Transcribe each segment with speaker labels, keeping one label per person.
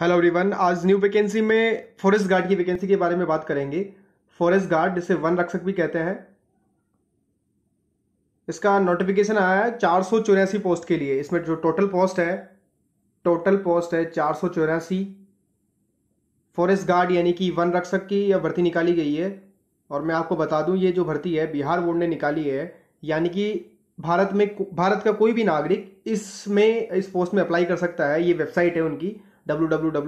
Speaker 1: hello everyone आज new vacancy में forest guard की वैकेंसी के बारे में बात करेंगे फॉरेस्ट गार्ड जिसे वन रक्षक भी कहते हैं इसका नोटिफिकेशन आया है चार सौ चौरासी पोस्ट के लिए इसमें जो टोटल पोस्ट है टोटल पोस्ट है चार सौ चौरासी फॉरेस्ट गार्ड यानी कि वन रक्षक की यह भर्ती निकाली गई है और मैं आपको बता दूं ये जो भर्ती है बिहार बोर्ड ने निकाली है यानी कि भारत में भारत का कोई भी नागरिक इसमें इस पोस्ट में अप्लाई कर सकता है ये वेबसाइट है उनकी www.csbc.bih.nic.in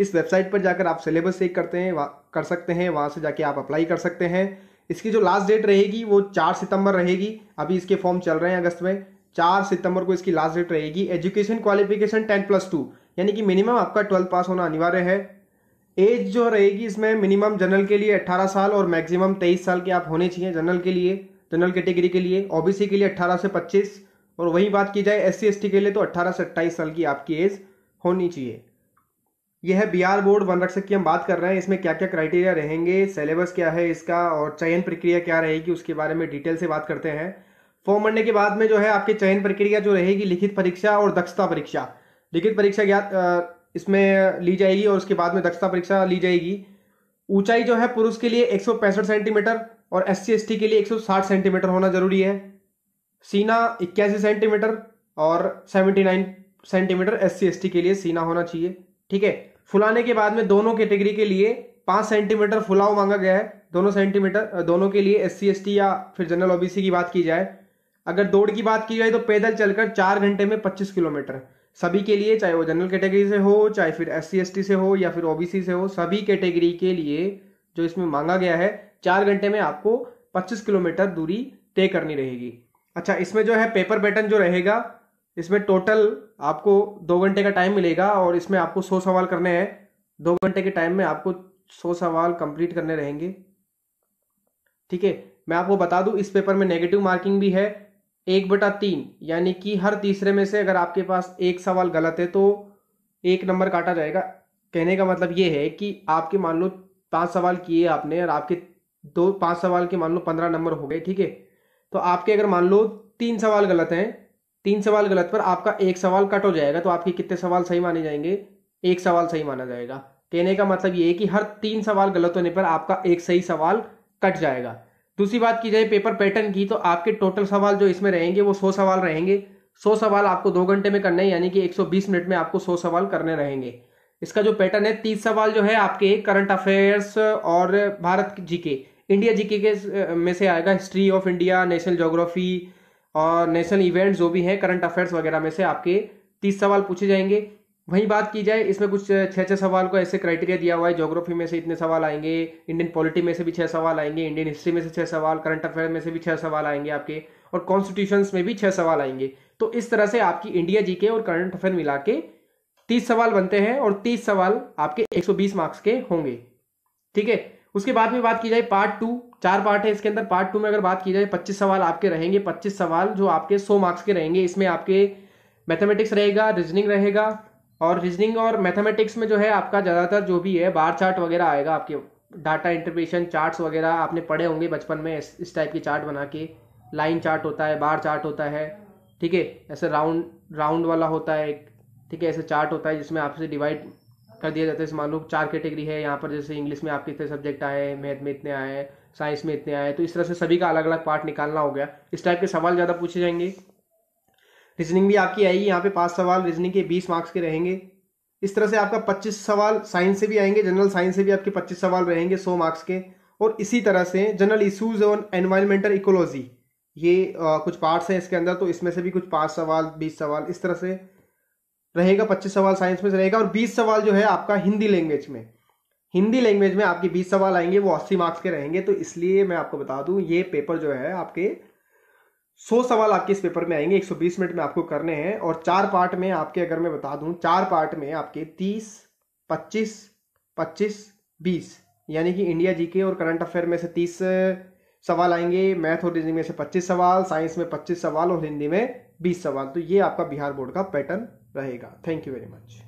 Speaker 1: इस वेबसाइट पर जाकर आप सिलेबस चेक करते हैं कर सकते हैं वहाँ से जाके आप अप्लाई कर सकते हैं इसकी जो लास्ट डेट रहेगी वो चार सितंबर रहेगी अभी इसके फॉर्म चल रहे हैं अगस्त में चार सितंबर को इसकी लास्ट डेट रहेगी education qualification ten plus two यानी कि मिनिमम आपका ट्वेल्थ पास होना अनिवार्य है एज जो रहेगी इसमें मिनिमम जनरल के लिए 18 साल और मैक्सिमम 23 साल के आप होने चाहिए जनरल के लिए जनरल कैटेगरी के, लिए ओबीसी के लिए अट्ठारह से पच्चीस और वही बात की जाए एस सी के लिए तो 18 से 28 साल की आपकी एज होनी चाहिए यह है बिहार बोर्ड वन रक्षक की हम बात कर रहे हैं इसमें क्या क्या क्राइटेरिया रहेंगे सिलेबस क्या है इसका और चयन प्रक्रिया क्या रहेगी उसके बारे में डिटेल से बात करते हैं फॉर्म भरने के बाद में जो है आपकी चयन प्रक्रिया जो रहेगी लिखित परीक्षा और दक्षता परीक्षा लिखित परीक्षा ज्ञात इसमें ली जाएगी और उसके बाद में दक्षता परीक्षा ली जाएगी ऊंचाई जो है पुरुष के लिए एक सेंटीमीटर और एस सी के लिए 160 सेंटीमीटर होना जरूरी है सीना इक्यासी सेंटीमीटर और seventy nine centimetre S C S T के लिए सीना होना चाहिए ठीक है फुलाने के बाद में दोनों कैटेगरी के लिए पाँच सेंटीमीटर फुलाव मांगा गया है दोनों सेंटीमीटर दोनों के लिए एस सी या फिर जनरल ओबीसी की बात की जाए अगर दौड़ की बात की जाए तो पैदल चलकर चार घंटे में पच्चीस किलोमीटर सभी के लिए चाहे वो जनरल कैटेगरी से हो चाहे फिर एस सी से हो या फिर ओबीसी से हो सभी कैटेगरी के लिए जो इसमें मांगा गया है चार घंटे में आपको पच्चीस किलोमीटर दूरी तय करनी रहेगी अच्छा इसमें जो है पेपर पैटर्न जो रहेगा इसमें टोटल आपको दो घंटे का टाइम मिलेगा और इसमें आपको सौ सवाल करने हैं दो घंटे के टाइम में आपको सौ सवाल कंप्लीट करने रहेंगे ठीक है मैं आपको बता दूं इस पेपर में नेगेटिव मार्किंग भी है एक बटा तीन यानी कि हर तीसरे में से अगर आपके पास एक सवाल गलत है तो एक नंबर काटा जाएगा कहने का मतलब ये है कि आपके मान लो पांच सवाल किए आपने और आपके दो पांच सवाल के मान लो पंद्रह नंबर हो गए ठीक है तो आपके अगर मान लो तीन सवाल गलत हैं तीन सवाल गलत पर आपका एक सवाल कट हो जाएगा तो आपके कितने सवाल सही माने जाएंगे एक सवाल सही माना जाएगा कहने का मतलब ये है कि हर तीन सवाल गलत होने पर आपका एक सही सवाल कट जाएगा दूसरी बात की जाए पेपर पैटर्न की तो आपके टोटल सवाल जो इसमें रहेंगे वो सौ सवाल रहेंगे सौ सवाल आपको दो घंटे में करने हैं यानी कि एक मिनट में आपको सौ सवाल करने रहेंगे इसका जो पैटर्न है तीस सवाल जो है आपके करंट अफेयर्स और भारत जी के इंडिया जीके के में से आएगा history of India national geography और नेशनल इवेंट्स जो भी हैं करंट अफेयर्स वगैरह में से आपके तीस सवाल पूछे जाएंगे वहीं बात की जाए इसमें कुछ छः छः सवाल को ऐसे क्राइटेरिया दिया हुआ है जोग्राफी में से इतने सवाल आएंगे इंडियन पॉलिटी में से भी छः सवाल आएंगे इंडियन हिस्ट्री में से छः सवाल करंट अफेयर में से भी छः सवाल आएंगे आपके और कॉन्स्टिट्यूशन में भी छः सवाल आएंगे तो इस तरह से आपकी इंडिया जी और करंट अफेयर मिला के तीस सवाल बनते हैं और तीस सवाल आपके एक मार्क्स के होंगे ठीक है उसके बाद में बात की जाए पार्ट टू चार पार्ट है इसके अंदर पार्ट टू में अगर बात की जाए पच्चीस सवाल आपके रहेंगे पच्चीस सवाल जो आपके सौ मार्क्स के रहेंगे इसमें आपके मैथमेटिक्स रहेगा रीजनिंग रहेगा और रीजनिंग और मैथमेटिक्स में जो है आपका ज़्यादातर जो भी है बार चार्ट वगैरह आएगा आपके डाटा इंटरप्रेशन चार्ट्स वगैरह आपने पढ़े होंगे बचपन में इस, इस टाइप के चार्ट बना के लाइन चार्ट होता है बार चार्ट होता है ठीक है ऐसे राउंड राउंड वाला होता है ठीक है ऐसे चार्ट होता है जिसमें आपसे डिवाइड कर दिया जाता है मान लो चार कैटेगरी है यहाँ पर जैसे इंग्लिश में आपके इतने सब्जेक्ट आए मैथ में इतने आए साइंस में इतने आए तो इस तरह से सभी का अलग अलग पार्ट निकालना हो गया इस टाइप के सवाल ज़्यादा पूछे जाएंगे रीजनिंग भी आपकी आएगी यहाँ पे पाँच सवाल रीजनिंग के बीस मार्क्स के रहेंगे इस तरह से आपका पच्चीस सवाल साइंस से भी आएंगे जनरल साइंस से भी आपके पच्चीस सवाल रहेंगे सौ मार्क्स के और इसी तरह से general issues on environmental ecology ये आ, कुछ पार्ट्स हैं इसके अंदर तो इसमें से भी कुछ पाँच सवाल बीस सवाल इस तरह से रहेगा पच्चीस सवाल साइंस में रहेगा और बीस सवाल जो है आपका हिंदी लैंग्वेज में हिंदी लैंग्वेज में आपके बीस सवाल आएंगे वो अस्सी मार्क्स के रहेंगे तो इसलिए मैं आपको बता दूं ये पेपर जो है आपके सौ सवाल आपके इस पेपर में आएंगे एक सौ बीस मिनट में आपको करने हैं और चार पार्ट में आपके अगर मैं बता दूं चार पार्ट में आपके तीस पच्चीस पच्चीस बीस यानी कि इंडिया जीके और करंट अफेयर में से तीस सवाल आएंगे मैथ और रीजनिंग में से पच्चीस सवाल साइंस में पच्चीस सवाल और हिंदी में बीस सवाल तो ये आपका बिहार बोर्ड का पैटर्न रहेगा थैंक यू वेरी मच